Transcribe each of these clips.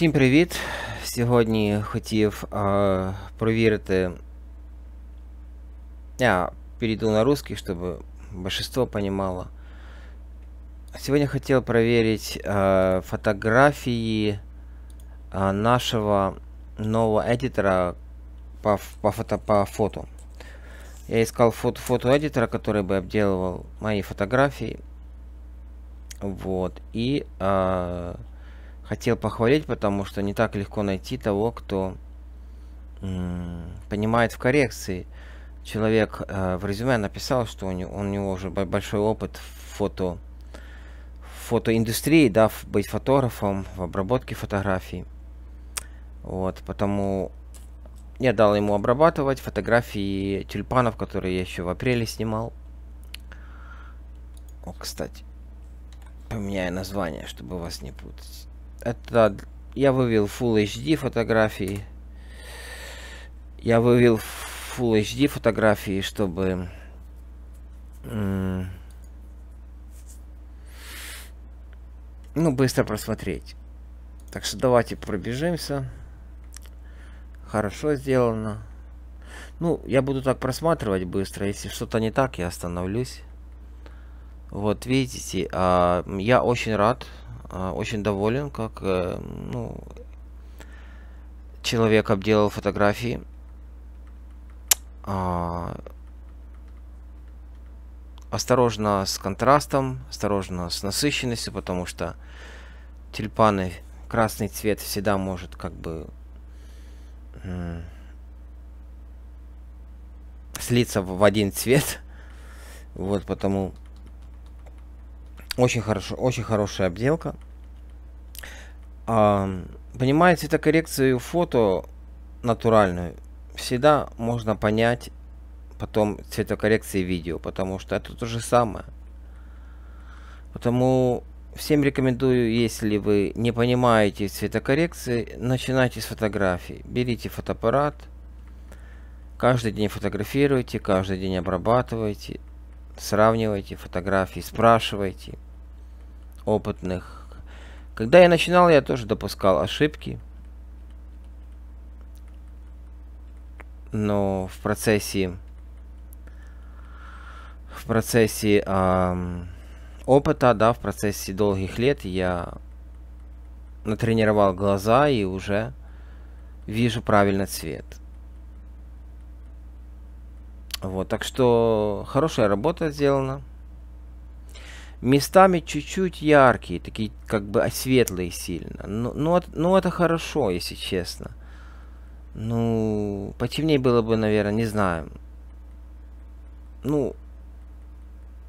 Всім привіт! Сьогодні хотів э, провірити. Я перейду на русский, чтобы большинство понимало. Сегодня хотел проверить э, фотографии э, нашего нового эдитора по, по, фото, по фото. Я искал фото, фотоэдитора, который бы обделывал мои фотографии. Вот. И э, хотел похвалить, потому что не так легко найти того, кто понимает в коррекции. Человек э, в резюме написал, что у него, у него уже большой опыт в фото, фотоиндустрии, да, быть фотографом, в обработке фотографий. Вот, потому я дал ему обрабатывать фотографии тюльпанов, которые я еще в апреле снимал. О, кстати, поменяю название, чтобы вас не путать. Это я вывел Full HD фотографии. Я вывел Full HD фотографии, чтобы... Ну, быстро просмотреть. Так что давайте пробежимся. Хорошо сделано. Ну, я буду так просматривать быстро. Если что-то не так, я остановлюсь. Вот, видите, а, я очень рад а, очень доволен, как э, ну, человек обделал фотографии. А, осторожно с контрастом, осторожно с насыщенностью, потому что тюльпаны, красный цвет всегда может как бы слиться в один цвет. Вот потому очень хорошо, очень хорошая обделка. А, понимаете, цветокоррекцию фото натуральную всегда можно понять потом цветокоррекции видео, потому что это то же самое. Потому всем рекомендую, если вы не понимаете цветокоррекции, начинайте с фотографий. Берите фотоаппарат, каждый день фотографируйте, каждый день обрабатывайте, сравнивайте фотографии, спрашивайте опытных. Когда я начинал, я тоже допускал ошибки. Но в процессе в процессе эм, опыта, да, в процессе долгих лет я натренировал глаза и уже вижу правильный цвет. Вот, так что хорошая работа сделана. Местами чуть-чуть яркие, такие как бы светлые сильно. Но, ну, но, ну, но ну, это хорошо, если честно. Ну, потемнее было бы, наверное, не знаю. Ну,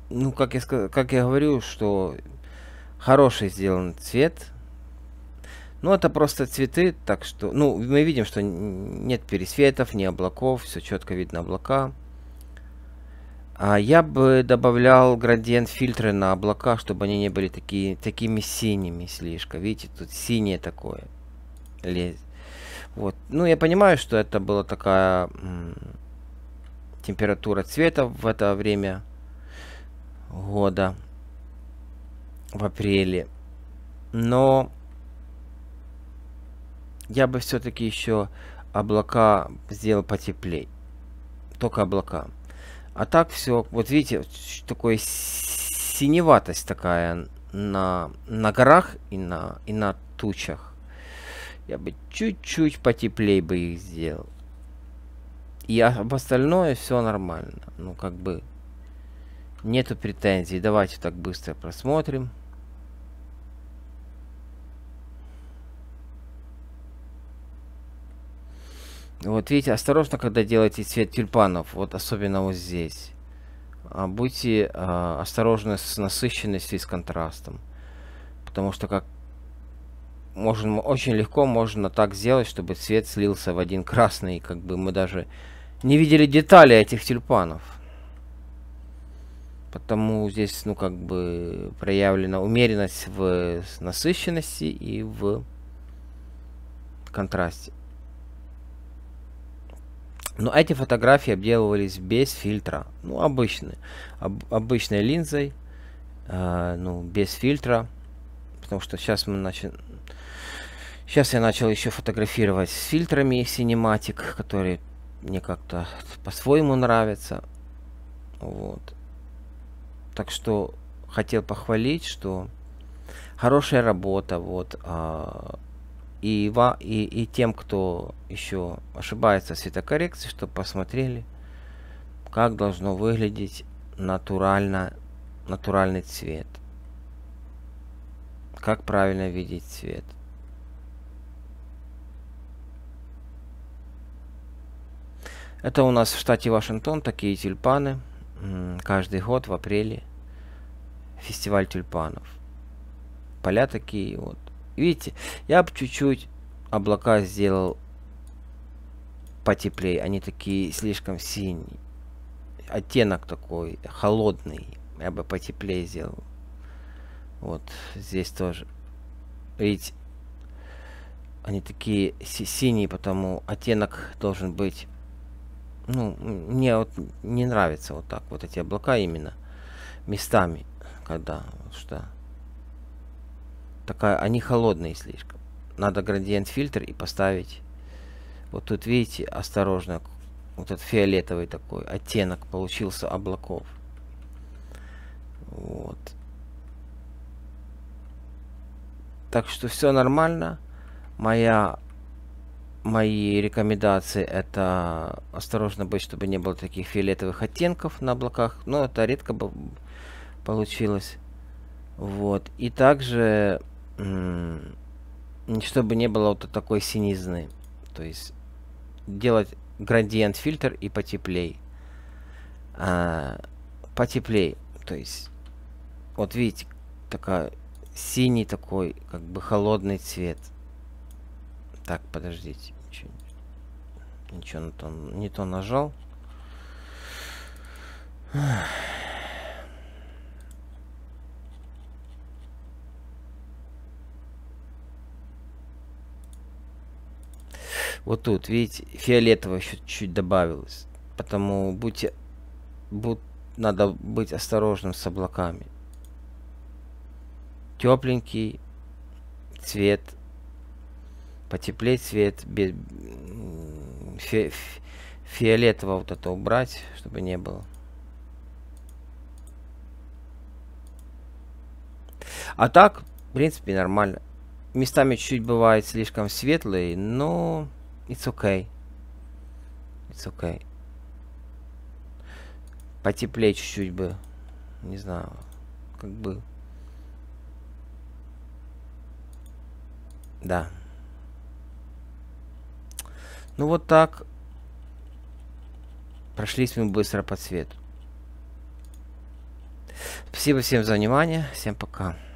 ну как я, как я говорю, что хороший сделан цвет. Ну, это просто цветы, так что... Ну, мы видим, что нет пересветов, ни облаков, все четко видно облака. А я бы добавлял градиент фильтры на облака, чтобы они не были такие, такими синими слишком. Видите, тут синее такое. Вот. Ну, я понимаю, что это была такая температура цвета в это время года, в апреле. Но я бы все-таки еще облака сделал потеплее. Только облака. А так все, вот видите, такой синеватость такая на, на горах и на, и на тучах. Я бы чуть-чуть потеплее бы их сделал. И а об остальное все нормально. Ну, как бы, нету претензий. Давайте так быстро просмотрим. Вот видите, осторожно, когда делаете цвет тюльпанов, вот особенно вот здесь. А будьте а, осторожны с насыщенностью и с контрастом. Потому что как можно, очень легко можно так сделать, чтобы цвет слился в один красный, как бы мы даже не видели детали этих тюльпанов. Потому здесь, ну, как бы проявлена умеренность в насыщенности и в контрасте. Но эти фотографии обделывались без фильтра. Ну, обычные. Об, обычной линзой. Э, ну, без фильтра. Потому что сейчас мы начали... Сейчас я начал еще фотографировать с фильтрами Cinematic, которые мне как-то по-своему нравятся. Вот. Так что хотел похвалить, что хорошая работа, вот, а, и, ва, и, и тем, кто еще ошибается в светокоррекции, чтобы посмотрели, как должно выглядеть натурально, натуральный цвет. Как правильно видеть цвет. Это у нас в штате Вашингтон такие тюльпаны. Каждый год в апреле фестиваль тюльпанов. Поля такие вот. Видите, я бы чуть-чуть облака сделал потеплее. Они такие слишком синие. Оттенок такой холодный. Я бы потеплее сделал. Вот здесь тоже. Видите, они такие си синие, потому оттенок должен быть... Ну, мне вот не нравится вот так вот эти облака именно местами, когда что такая, они холодные слишком. Надо градиент фильтр и поставить. Вот тут видите, осторожно, вот этот фиолетовый такой оттенок получился облаков. Вот. Так что все нормально. Моя, мои рекомендации это осторожно быть, чтобы не было таких фиолетовых оттенков на облаках. Но это редко получилось. Вот. И также чтобы не было вот такой синизны. То есть делать градиент фильтр и потеплей. А, потеплей. То есть, вот видите, такая синий такой, как бы холодный цвет. Так, подождите. Ничего, ничего не, то, не то нажал. Вот тут, видите, фиолетового еще чуть-чуть добавилось. Потому будьте... буд, надо быть осторожным с облаками. Тепленький цвет. Потеплее цвет. Без, фи, фиолетового вот это убрать, чтобы не было. А так, в принципе, нормально. Местами чуть бывает слишком светлый, но... It's okay. It's okay. Потеплее чуть-чуть бы. Не знаю. Как бы. Да. Ну вот так. Прошлись мы быстро по цвету. Спасибо всем за внимание. Всем пока.